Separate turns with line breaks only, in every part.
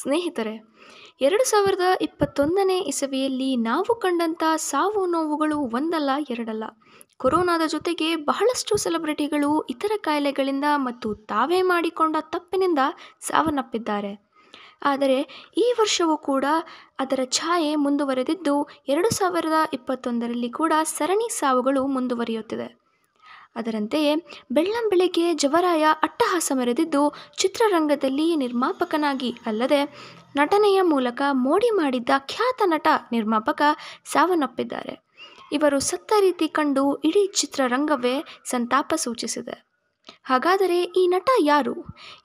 ಸ್ನೇಹಿತರೆ ಎರಡು ಸಾವಿರದ ಇಪ್ಪತ್ತೊಂದನೇ ಇಸವಿಯಲ್ಲಿ ನಾವು ಕಂಡಂಥ ಸಾವು ನೋವುಗಳು ಒಂದಲ್ಲ ಎರಡಲ್ಲ ಕೊರೋನಾದ ಜೊತೆಗೆ ಬಹಳಷ್ಟು ಸೆಲೆಬ್ರಿಟಿಗಳು ಇತರ ಕಾಯಿಲೆಗಳಿಂದ ಮತ್ತು ತಾವೇ ಮಾಡಿಕೊಂಡ ತಪ್ಪಿನಿಂದ ಸಾವನ್ನಪ್ಪಿದ್ದಾರೆ ಆದರೆ ಈ ವರ್ಷವೂ ಕೂಡ ಅದರ ಛಾಯೆ ಮುಂದುವರೆದಿದ್ದು ಎರಡು ಸಾವಿರದ ಇಪ್ಪತ್ತೊಂದರಲ್ಲಿ ಕೂಡ ಸರಣಿ ಸಾವುಗಳು ಮುಂದುವರಿಯುತ್ತಿದೆ ಅದರಂತೆಯೇ ಬೆಳ್ಳಂಬೆಳಗ್ಗೆ ಜವರಾಯ ಅಟ್ಟಹಾಸ ಮೆರೆದಿದ್ದು ಚಿತ್ರರಂಗದಲ್ಲಿ ನಿರ್ಮಾಪಕನಾಗಿ ಅಲ್ಲದೆ ನಟನೆಯ ಮೂಲಕ ಮೋಡಿ ಮಾಡಿದ್ದ ಖ್ಯಾತ ನಟ ನಿರ್ಮಾಪಕ ಸಾವನ್ನಪ್ಪಿದ್ದಾರೆ ಇವರು ಸತ್ತ ರೀತಿ ಕಂಡು ಇಡೀ ಚಿತ್ರರಂಗವೇ ಸಂತಾಪ ಸೂಚಿಸಿದೆ ಹಾಗಾದರೆ ಈ ನಟ ಯಾರು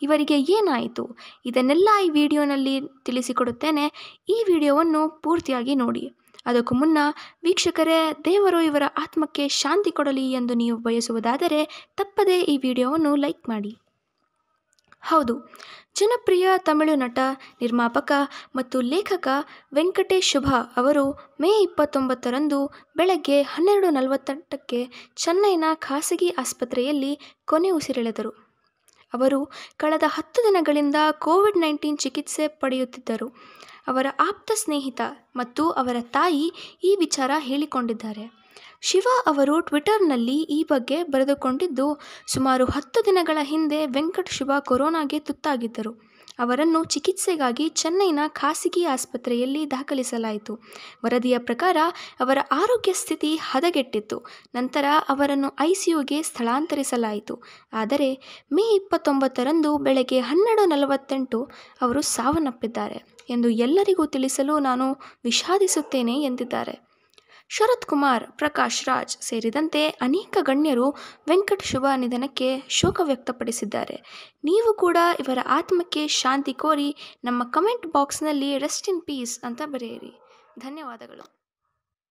ಇವರಿಗೆ ಏನಾಯಿತು ಇದನ್ನೆಲ್ಲ ಈ ವಿಡಿಯೋನಲ್ಲಿ ತಿಳಿಸಿಕೊಡುತ್ತೇನೆ ಈ ವಿಡಿಯೋವನ್ನು ಪೂರ್ತಿಯಾಗಿ ನೋಡಿ ಅದಕ್ಕೂ ಮುನ್ನ ವೀಕ್ಷಕರೇ ದೇವರು ಇವರ ಆತ್ಮಕ್ಕೆ ಶಾಂತಿ ಕೊಡಲಿ ಎಂದು ನೀವು ಬಯಸುವುದಾದರೆ ತಪ್ಪದೇ ಈ ವಿಡಿಯೋವನ್ನು ಲೈಕ್ ಮಾಡಿ ಹೌದು ಜನಪ್ರಿಯ ತಮಿಳು ನಟ ನಿರ್ಮಾಪಕ ಮತ್ತು ಲೇಖಕ ವೆಂಕಟೇಶ್ ಶುಭ ಅವರು ಮೇ ಇಪ್ಪತ್ತೊಂಬತ್ತರಂದು ಬೆಳಗ್ಗೆ ಹನ್ನೆರಡು ನಲವತ್ತೆಂಟಕ್ಕೆ ಚೆನ್ನೈನ ಖಾಸಗಿ ಆಸ್ಪತ್ರೆಯಲ್ಲಿ ಕೊನೆ ಉಸಿರೆಳೆದರು ಅವರು ಕಳೆದ ಹತ್ತು ದಿನಗಳಿಂದ ಕೋವಿಡ್ ನೈನ್ಟೀನ್ ಚಿಕಿತ್ಸೆ ಪಡೆಯುತ್ತಿದ್ದರು ಅವರ ಆಪ್ತ ಸ್ನೇಹಿತ ಮತ್ತು ಅವರ ತಾಯಿ ಈ ವಿಚಾರ ಹೇಳಿಕೊಂಡಿದ್ದಾರೆ ಶಿವ ಅವರು ಟ್ವಿಟರ್ನಲ್ಲಿ ಈ ಬಗ್ಗೆ ಬರೆದುಕೊಂಡಿದ್ದು ಸುಮಾರು ಹತ್ತು ದಿನಗಳ ಹಿಂದೆ ವೆಂಕಟ್ ಶಿವ ಕೊರೋನಾಗೆ ತುತ್ತಾಗಿದ್ದರು ಅವರನ್ನು ಚಿಕಿತ್ಸೆಗಾಗಿ ಚೆನ್ನೈನ ಖಾಸಗಿ ಆಸ್ಪತ್ರೆಯಲ್ಲಿ ದಾಖಲಿಸಲಾಯಿತು ವರದಿಯ ಪ್ರಕಾರ ಅವರ ಆರೋಗ್ಯ ಸ್ಥಿತಿ ಹದಗೆಟ್ಟಿತ್ತು ನಂತರ ಅವರನ್ನು ಐಸಿಯುಗೆ ಸ್ಥಳಾಂತರಿಸಲಾಯಿತು ಆದರೆ ಮೇ ಇಪ್ಪತ್ತೊಂಬತ್ತರಂದು ಬೆಳಗ್ಗೆ ಹನ್ನೆರಡು ನಲವತ್ತೆಂಟು ಅವರು ಸಾವನ್ನಪ್ಪಿದ್ದಾರೆ ಎಂದು ಎಲ್ಲರಿಗೂ ತಿಳಿಸಲು ನಾನು ವಿಷಾದಿಸುತ್ತೇನೆ ಎಂದಿದ್ದಾರೆ ಶರತ್ ಕುಮಾರ್ ಪ್ರಕಾಶ್ ರಾಜ್ ಸೇರಿದಂತೆ ಅನೇಕ ಗಣ್ಯರು ವೆಂಕಟ್ ಶುಭ ನಿಧನಕ್ಕೆ ಶೋಕ ವ್ಯಕ್ತಪಡಿಸಿದ್ದಾರೆ ನೀವು ಕೂಡ ಇವರ ಆತ್ಮಕ್ಕೆ ಶಾಂತಿ ಕೋರಿ ನಮ್ಮ ಕಮೆಂಟ್ ಬಾಕ್ಸ್ನಲ್ಲಿ ರೆಸ್ಟ್ ಇನ್ ಪೀಸ್ ಅಂತ ಬರೆಯಿರಿ ಧನ್ಯವಾದಗಳು